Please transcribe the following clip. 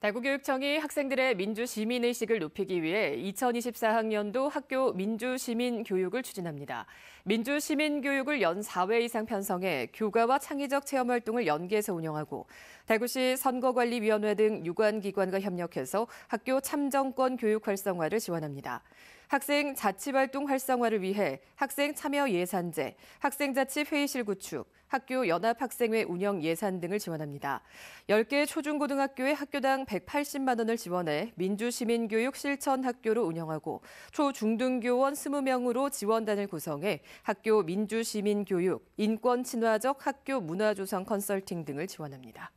대구교육청이 학생들의 민주시민의식을 높이기 위해 2024학년도 학교 민주시민교육을 추진합니다. 민주시민교육을 연 4회 이상 편성해 교과와 창의적 체험활동을 연계해서 운영하고 대구시 선거관리위원회 등 유관기관과 협력해서 학교 참정권 교육 활성화를 지원합니다. 학생 자치활동 활성화를 위해 학생 참여 예산제, 학생 자치 회의실 구축, 학교 연합학생회 운영 예산 등을 지원합니다. 10개 초중고등학교의 학교당 180만 원을 지원해 민주시민교육 실천학교로 운영하고 초중등교원 20명으로 지원단을 구성해 학교 민주시민교육, 인권친화적 학교 문화조성 컨설팅 등을 지원합니다.